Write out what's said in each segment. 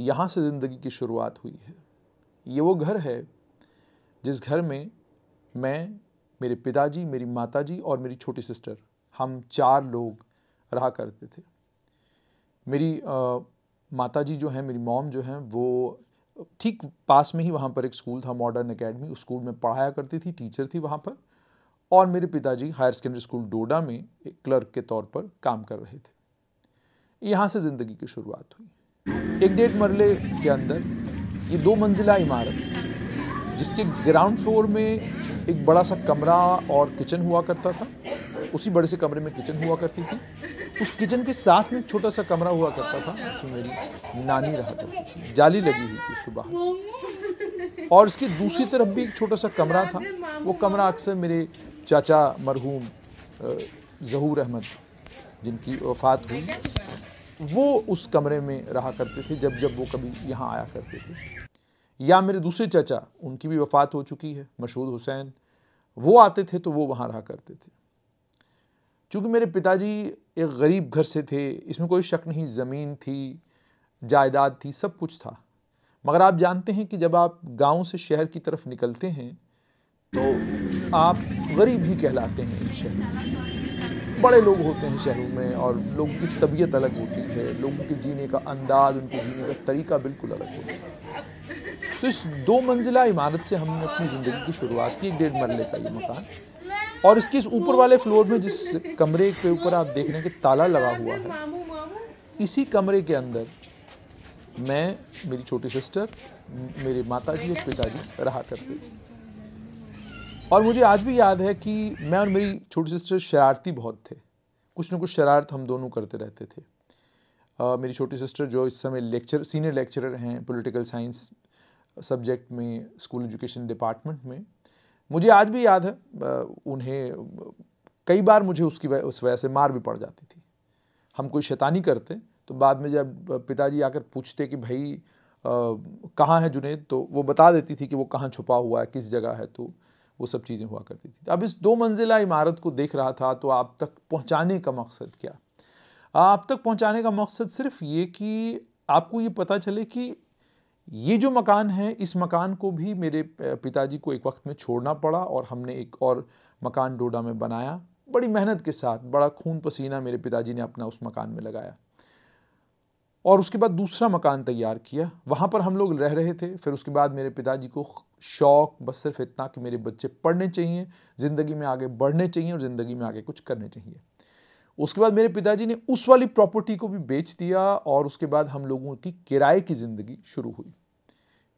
यहाँ से ज़िंदगी की शुरुआत हुई है ये वो घर है जिस घर में मैं मेरे पिताजी मेरी माताजी और मेरी छोटी सिस्टर हम चार लोग रहा करते थे मेरी आ, माताजी जो हैं मेरी मॉम जो हैं वो ठीक पास में ही वहाँ पर एक स्कूल था मॉडर्न एकेडमी उस स्कूल में पढ़ाया करती थी टीचर थी वहाँ पर और मेरे पिताजी हायर सेकेंडरी स्कूल डोडा में एक क्लर्क के तौर पर काम कर रहे थे यहाँ से ज़िंदगी की शुरुआत हुई एक डेढ़ मरले के अंदर ये दो मंजिला इमारत जिसके ग्राउंड फ्लोर में एक बड़ा सा कमरा और किचन हुआ करता था उसी बड़े से कमरे में किचन हुआ करती थी उस किचन के साथ में एक छोटा सा कमरा हुआ करता था जिसमें मेरी नानी रहा था जाली लगी हुई थी उसके बाहर से और इसकी दूसरी तरफ भी एक छोटा सा कमरा था वो कमरा अक्सर मेरे चाचा मरहूम जहूर अहमद जिनकी वफात हुई वो उस कमरे में रहा करते थे जब जब वो कभी यहाँ आया करते थे या मेरे दूसरे चाचा उनकी भी वफ़ात हो चुकी है मशहूद हुसैन वो आते थे तो वो वहाँ रहा करते थे चूँकि मेरे पिताजी एक गरीब घर से थे इसमें कोई शक नहीं ज़मीन थी जायदाद थी सब कुछ था मगर आप जानते हैं कि जब आप गांव से शहर की तरफ निकलते हैं तो आप गरीब ही कहलाते हैं शहर बड़े लोग होते हैं शहरों में और लोगों की तबीयत अलग होती है लोगों के जीने का अंदाज उनके जीने का तरीका बिल्कुल अलग होता है तो इस दो मंजिला इमारत से हमने अपनी ज़िंदगी की शुरुआत की डेढ़ मरले का ये मकान और इसके इस ऊपर वाले फ्लोर में जिस कमरे के ऊपर आप देख रहे हैं कि ताला लगा हुआ है इसी कमरे के अंदर मैं मेरी छोटी सिस्टर मेरे माता जी और पिताजी रहा करते थे और मुझे आज भी याद है कि मैं और मेरी छोटी सिस्टर शरारती बहुत थे कुछ ना कुछ शरारत हम दोनों करते रहते थे आ, मेरी छोटी सिस्टर जो इस समय लेक्चर सीनियर लेक्चरर हैं पॉलिटिकल साइंस सब्जेक्ट में स्कूल एजुकेशन डिपार्टमेंट में मुझे आज भी याद है उन्हें कई बार मुझे उसकी उस वजह से मार भी पड़ जाती थी हम कोई शैतानी करते तो बाद में जब पिताजी आकर पूछते कि भाई कहाँ है जुनेद तो वो बता देती थी कि वो कहाँ छुपा हुआ है किस जगह है तो वो सब चीज़ें हुआ करती थी तो अब इस दो मंजिला इमारत को देख रहा था तो आप तक पहुँचाने का मकसद क्या आप तक पहुँचाने का मकसद सिर्फ ये कि आपको ये पता चले कि ये जो मकान है इस मकान को भी मेरे पिताजी को एक वक्त में छोड़ना पड़ा और हमने एक और मकान डोडा में बनाया बड़ी मेहनत के साथ बड़ा खून पसीना मेरे पिताजी ने अपना उस मकान में लगाया और उसके बाद दूसरा मकान तैयार किया वहाँ पर हम लोग रह रहे थे फिर उसके बाद मेरे पिताजी को शौक बस सिर्फ इतना कि मेरे बच्चे पढ़ने चाहिए ज़िंदगी में आगे बढ़ने चाहिए और ज़िंदगी में आगे कुछ करने चाहिए उसके बाद मेरे पिताजी ने उस वाली प्रॉपर्टी को भी बेच दिया और उसके बाद हम लोगों की किराए की ज़िंदगी शुरू हुई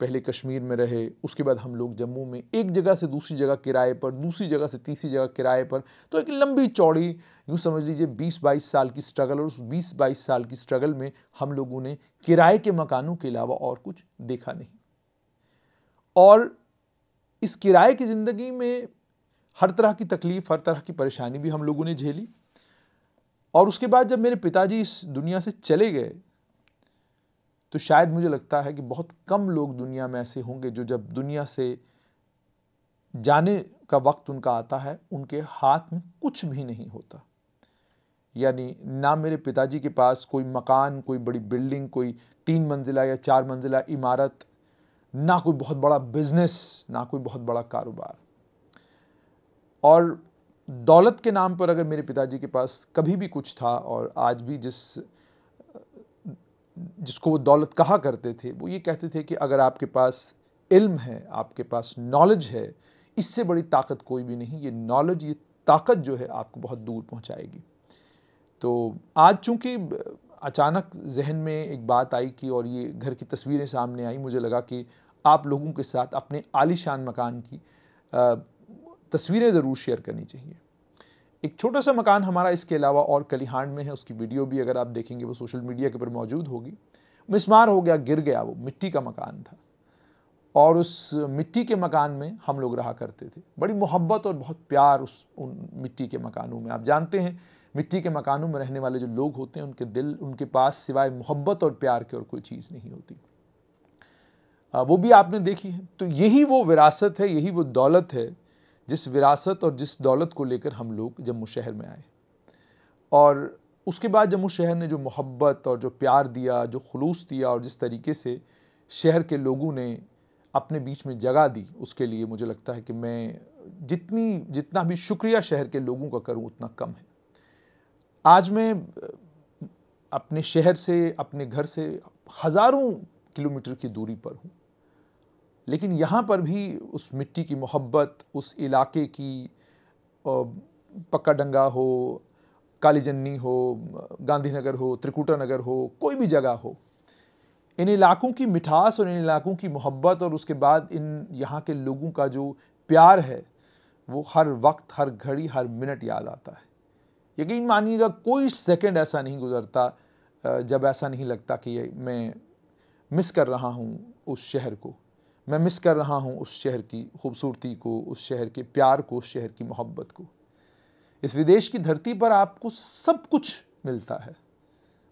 पहले कश्मीर में रहे उसके बाद हम लोग जम्मू में एक जगह से दूसरी जगह किराए पर दूसरी जगह से तीसरी जगह किराए पर तो एक लंबी चौड़ी यूँ समझ लीजिए 20-22 साल की स्ट्रगल और उस 20-22 साल की स्ट्रगल में हम लोगों ने किराए के मकानों के अलावा और कुछ देखा नहीं और इस किराए की ज़िंदगी में हर तरह की तकलीफ़ हर तरह की परेशानी भी हम लोगों ने झेली और उसके बाद जब मेरे पिताजी इस दुनिया से चले गए तो शायद मुझे लगता है कि बहुत कम लोग दुनिया में ऐसे होंगे जो जब दुनिया से जाने का वक्त उनका आता है उनके हाथ में कुछ भी नहीं होता यानी ना मेरे पिताजी के पास कोई मकान कोई बड़ी बिल्डिंग कोई तीन मंजिला या चार मंजिला इमारत ना कोई बहुत बड़ा बिजनेस ना कोई बहुत बड़ा कारोबार और दौलत के नाम पर अगर मेरे पिताजी के पास कभी भी कुछ था और आज भी जिस जिसको वो दौलत कहा करते थे वो ये कहते थे कि अगर आपके पास इल्म है आपके पास नॉलेज है इससे बड़ी ताकत कोई भी नहीं ये नॉलेज ये ताकत जो है आपको बहुत दूर पहुंचाएगी तो आज चूँकि अचानक जहन में एक बात आई कि और ये घर की तस्वीरें सामने आई मुझे लगा कि आप लोगों के साथ अपने आलीशान मकान की तस्वीरें ज़रूर शेयर करनी चाहिए एक छोटा सा मकान हमारा इसके अलावा और कलिहांड में है उसकी वीडियो भी अगर आप देखेंगे वो सोशल मीडिया के ऊपर मौजूद होगी मिसमार हो गया गिर गया वो मिट्टी का मकान था और उस मिट्टी के मकान में हम लोग रहा करते थे बड़ी मोहब्बत और बहुत प्यार उस उन मिट्टी के मकानों में आप जानते हैं मिट्टी के मकानों में रहने वाले जो लोग होते हैं उनके दिल उनके पास सिवाय मोहब्बत और प्यार की और कोई चीज़ नहीं होती वो भी आपने देखी है तो यही वो विरासत है यही वो दौलत है जिस विरासत और जिस दौलत को लेकर हम लोग जम्मू शहर में आए और उसके बाद जम्मू शहर ने जो मोहब्बत और जो प्यार दिया जो खलूस दिया और जिस तरीके से शहर के लोगों ने अपने बीच में जगह दी उसके लिए मुझे लगता है कि मैं जितनी जितना भी शुक्रिया शहर के लोगों का करूं उतना कम है आज मैं अपने शहर से अपने घर से हज़ारों किलोमीटर की दूरी पर हूँ लेकिन यहाँ पर भी उस मिट्टी की मोहब्बत उस इलाके की पक्का डंगा हो काली जन्नी हो गांधीनगर हो त्रिकुटा नगर हो कोई भी जगह हो इन इलाकों की मिठास और इन इलाकों की मोहब्बत और उसके बाद इन यहाँ के लोगों का जो प्यार है वो हर वक्त हर घड़ी हर मिनट याद आता है यकीन मानिएगा कोई सेकंड ऐसा नहीं गुजरता जब ऐसा नहीं लगता कि मैं मिस कर रहा हूँ उस शहर को मैं मिस कर रहा हूँ उस शहर की खूबसूरती को उस शहर के प्यार को उस शहर की मोहब्बत को इस विदेश की धरती पर आपको सब कुछ मिलता है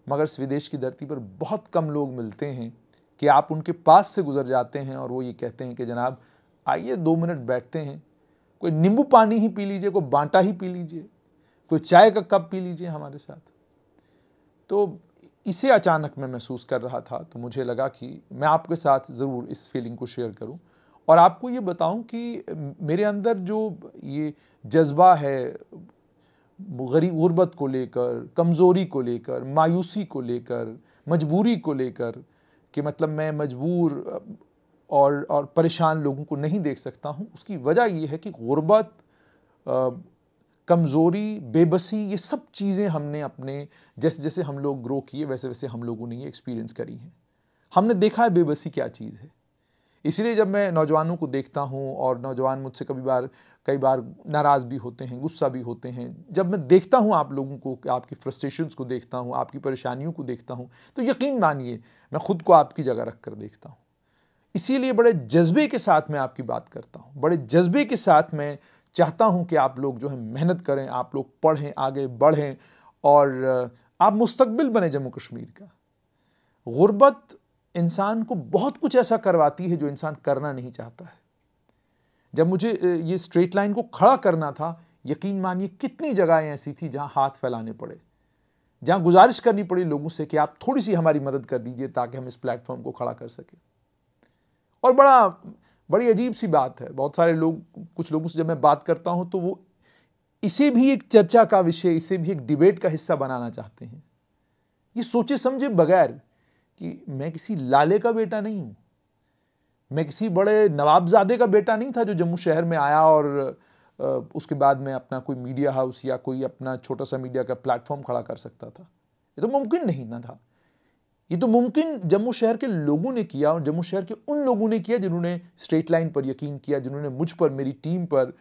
मगर इस विदेश की धरती पर बहुत कम लोग मिलते हैं कि आप उनके पास से गुजर जाते हैं और वो ये कहते हैं कि जनाब आइए दो मिनट बैठते हैं कोई नींबू पानी ही पी लीजिए कोई बांटा ही पी लीजिए कोई चाय का कप पी लीजिए हमारे साथ तो इसे अचानक मैं महसूस कर रहा था तो मुझे लगा कि मैं आपके साथ ज़रूर इस फीलिंग को शेयर करूं और आपको ये बताऊं कि मेरे अंदर जो ये जज्बा है गरीब गुरबत को लेकर कमज़ोरी को लेकर मायूसी को लेकर मजबूरी को लेकर कि मतलब मैं मजबूर और और परेशान लोगों को नहीं देख सकता हूँ उसकी वजह ये है कि गुरबत कमज़ोरी बेबसी ये सब चीज़ें हमने अपने जैसे जैसे हम लोग ग्रो किए वैसे वैसे हम लोगों ने ये एक्सपीरियंस करी हैं हमने देखा है बेबसी क्या चीज़ है इसलिए जब मैं नौजवानों को देखता हूँ और नौजवान मुझसे कभी बार कई बार नाराज़ भी होते हैं गुस्सा भी होते हैं जब मैं देखता हूँ आप लोगों को आपकी फ्रस्ट्रेशंस को देखता हूँ आपकी परेशानियों को देखता हूँ तो यकीन मानिए मैं ख़ुद को आपकी जगह रख कर देखता हूँ इसीलिए बड़े जज्बे के साथ मैं आपकी बात करता हूँ बड़े जज्बे के साथ मैं चाहता हूं कि आप लोग जो है मेहनत करें आप लोग पढ़ें आगे बढ़ें और आप मुस्तबिल बने जम्मू कश्मीर का गुर्बत इंसान को बहुत कुछ ऐसा करवाती है जो इंसान करना नहीं चाहता है जब मुझे ये स्ट्रेट लाइन को खड़ा करना था यकीन मानिए कितनी जगहें ऐसी थी जहां हाथ फैलाने पड़े जहां गुजारिश करनी पड़ी लोगों से कि आप थोड़ी सी हमारी मदद कर दीजिए ताकि हम इस प्लेटफॉर्म को खड़ा कर सकें और बड़ा बड़ी अजीब सी बात है बहुत सारे लोग कुछ लोगों से जब मैं बात करता हूं तो वो इसे भी एक चर्चा का विषय इसे भी एक डिबेट का हिस्सा बनाना चाहते हैं ये सोचे समझे बगैर कि मैं किसी लाले का बेटा नहीं हूं मैं किसी बड़े नवाबजादे का बेटा नहीं था जो जम्मू शहर में आया और उसके बाद में अपना कोई मीडिया हाउस या कोई अपना छोटा सा मीडिया का प्लेटफॉर्म खड़ा कर सकता था ये तो मुमकिन नहीं ना था ये तो मुमकिन जम्मू शहर के लोगों ने किया और जम्मू शहर के उन लोगों ने किया जिन्होंने स्ट्रेट लाइन पर यकीन किया जिन्होंने मुझ पर मेरी टीम पर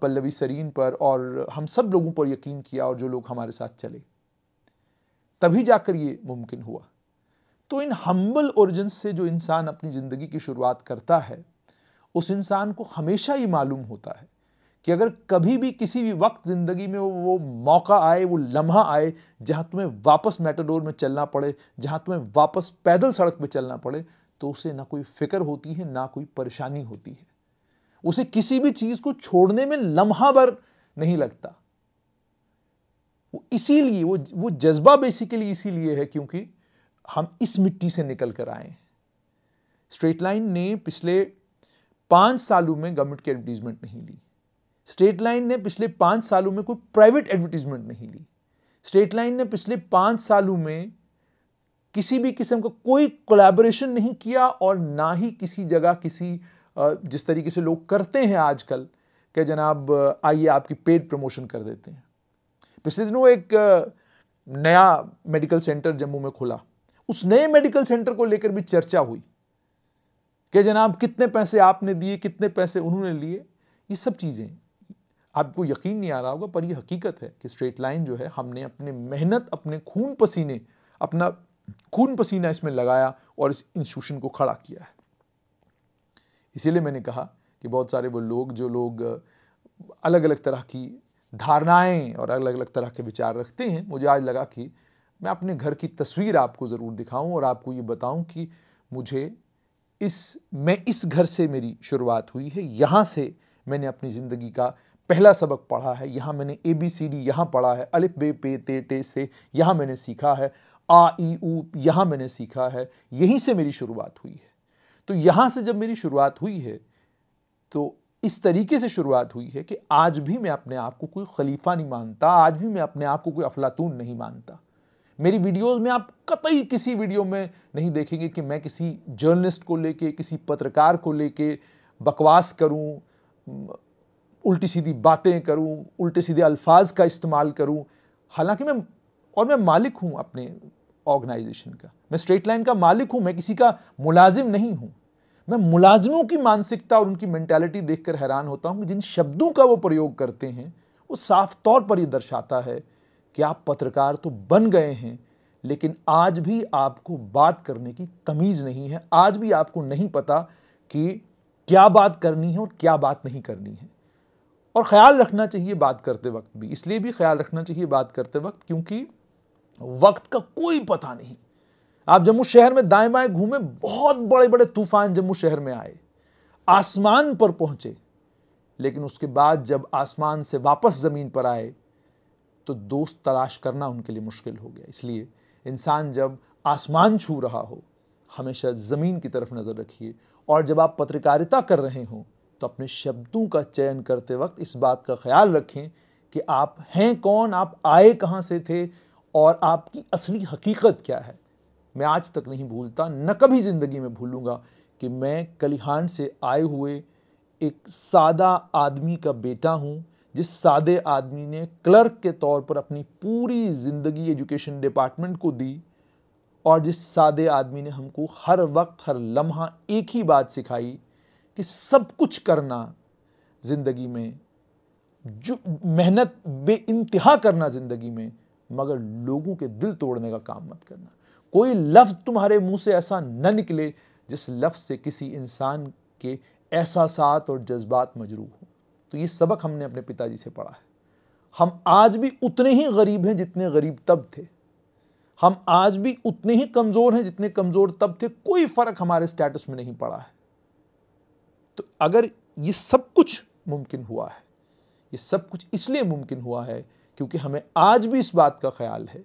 पल्लवी सरीन पर और हम सब लोगों पर यकीन किया और जो लोग हमारे साथ चले तभी जाकर ये मुमकिन हुआ तो इन हम्बल ओरिजिन से जो इंसान अपनी ज़िंदगी की शुरुआत करता है उस इंसान को हमेशा ही मालूम होता है कि अगर कभी भी किसी भी वक्त ज़िंदगी में वो मौका आए वो लम्हा आए जहाँ तुम्हें वापस मेटाडोर में चलना पड़े जहाँ तुम्हें वापस पैदल सड़क पर चलना पड़े तो उसे ना कोई फिक्र होती है ना कोई परेशानी होती है उसे किसी भी चीज़ को छोड़ने में लम्हा भर नहीं लगता वो इसीलिए वो वो जज्बा बेसिकली इसीलिए है क्योंकि हम इस मिट्टी से निकल कर आए हैं स्ट्रेट लाइन ने पिछले पांच सालों में गवर्नमेंट की एडवर्टीजमेंट नहीं ली स्टेट लाइन ने पिछले पाँच सालों में कोई प्राइवेट एडवर्टीजमेंट नहीं ली स्टेट लाइन ने पिछले पाँच सालों में किसी भी किस्म का कोई कोलैबोरेशन नहीं किया और ना ही किसी जगह किसी जिस तरीके से लोग करते हैं आजकल कि जनाब आइए आपकी पेड प्रमोशन कर देते हैं पिछले दिनों एक नया मेडिकल सेंटर जम्मू में खुला उस नए मेडिकल सेंटर को लेकर भी चर्चा हुई कि जनाब कितने पैसे आपने दिए कितने पैसे उन्होंने लिए ये सब चीज़ें आपको यकीन नहीं आ रहा होगा पर यह हकीकत है कि स्ट्रेट लाइन जो है हमने अपने मेहनत अपने खून पसीने अपना खून पसीना इसमें लगाया और इस इंस्टीट्यूशन को खड़ा किया है इसीलिए मैंने कहा कि बहुत सारे वो लोग जो लोग अलग अलग तरह की धारणाएं और अलग अलग तरह के विचार रखते हैं मुझे आज लगा कि मैं अपने घर की तस्वीर आपको ज़रूर दिखाऊं और आपको ये बताऊं कि मुझे इस मैं इस घर से मेरी शुरुआत हुई है यहाँ से मैंने अपनी ज़िंदगी का पहला सबक पढ़ा है यहाँ मैंने ए बी सी डी यहाँ पढ़ा है अलिफ बे पे ते टे से यहाँ मैंने सीखा है आ ई ऊ यहाँ मैंने सीखा है यहीं से मेरी शुरुआत हुई है तो यहाँ से जब मेरी शुरुआत हुई है तो इस तरीके से शुरुआत हुई है कि आज भी मैं अपने आप को कोई खलीफा नहीं मानता आज भी मैं अपने आप को कोई अफलातून नहीं मानता मेरी वीडियोस में आप कतई किसी वीडियो में नहीं देखेंगे कि मैं किसी जर्नलिस्ट को लेके किसी पत्रकार को लेके बकवास करूं उल्टी सीधी बातें करूं उल्टे सीधे अल्फाज का इस्तेमाल करूं हालांकि मैं और मैं मालिक हूं अपने ऑर्गेनाइजेशन का मैं स्ट्रेट लाइन का मालिक हूं मैं किसी का मुलाजिम नहीं हूं मैं मुलाजमों की मानसिकता और उनकी मैंटेलिटी कर हैरान होता हूँ कि जिन शब्दों का वो प्रयोग करते हैं वो साफ तौर पर ये दर्शाता है कि आप पत्रकार तो बन गए हैं लेकिन आज भी आपको बात करने की तमीज़ नहीं है आज भी आपको नहीं पता कि क्या बात करनी है और क्या बात नहीं करनी है और ख्याल रखना चाहिए बात करते वक्त भी इसलिए भी ख्याल रखना चाहिए बात करते वक्त क्योंकि वक्त का कोई पता नहीं आप जम्मू शहर में दाएं बाएं घूमे बहुत बड़े बड़े तूफान जम्मू शहर में आए आसमान पर पहुंचे लेकिन उसके बाद जब आसमान से वापस ज़मीन पर आए तो दोस्त तलाश करना उनके लिए मुश्किल हो गया इसलिए इंसान जब आसमान छू रहा हो हमेशा ज़मीन की तरफ नज़र रखिए और जब आप पत्रकारिता कर रहे हों तो अपने शब्दों का चयन करते वक्त इस बात का ख्याल रखें कि आप हैं कौन आप आए कहाँ से थे और आपकी असली हकीकत क्या है मैं आज तक नहीं भूलता न कभी ज़िंदगी में भूलूँगा कि मैं कलिहान से आए हुए एक सादा आदमी का बेटा हूँ जिस सादे आदमी ने क्लर्क के तौर पर अपनी पूरी ज़िंदगी एजुकेशन डिपार्टमेंट को दी और जिस सादे आदमी ने हमको हर वक्त हर लम्हा एक ही बात सिखाई कि सब कुछ करना ज़िंदगी में जो मेहनत बे इंतहा करना ज़िंदगी में मगर लोगों के दिल तोड़ने का काम मत करना कोई लफ्ज़ तुम्हारे मुंह से ऐसा न निकले जिस लफ्ज़ से किसी इंसान के एहसास और जज्बात मजरूह हो तो ये सबक हमने अपने पिताजी से पढ़ा है हम आज भी उतने ही गरीब हैं जितने गरीब तब थे हम आज भी उतने ही कमज़ोर हैं जितने कमज़ोर तब थे कोई फ़र्क हमारे स्टेटस में नहीं पड़ा है तो अगर ये सब कुछ मुमकिन हुआ है ये सब कुछ इसलिए मुमकिन हुआ है क्योंकि हमें आज भी इस बात का ख्याल है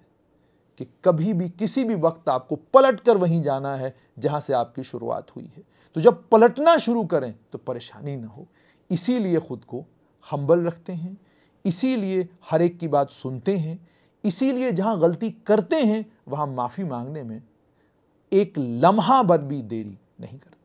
कि कभी भी किसी भी वक्त आपको पलट कर वहीं जाना है जहाँ से आपकी शुरुआत हुई है तो जब पलटना शुरू करें तो परेशानी ना हो इसीलिए ख़ुद को हम्बल रखते हैं इसीलिए हर एक की बात सुनते हैं इसीलिए जहाँ गलती करते हैं वहाँ माफ़ी मांगने में एक लम्हा बद भी देरी नहीं करते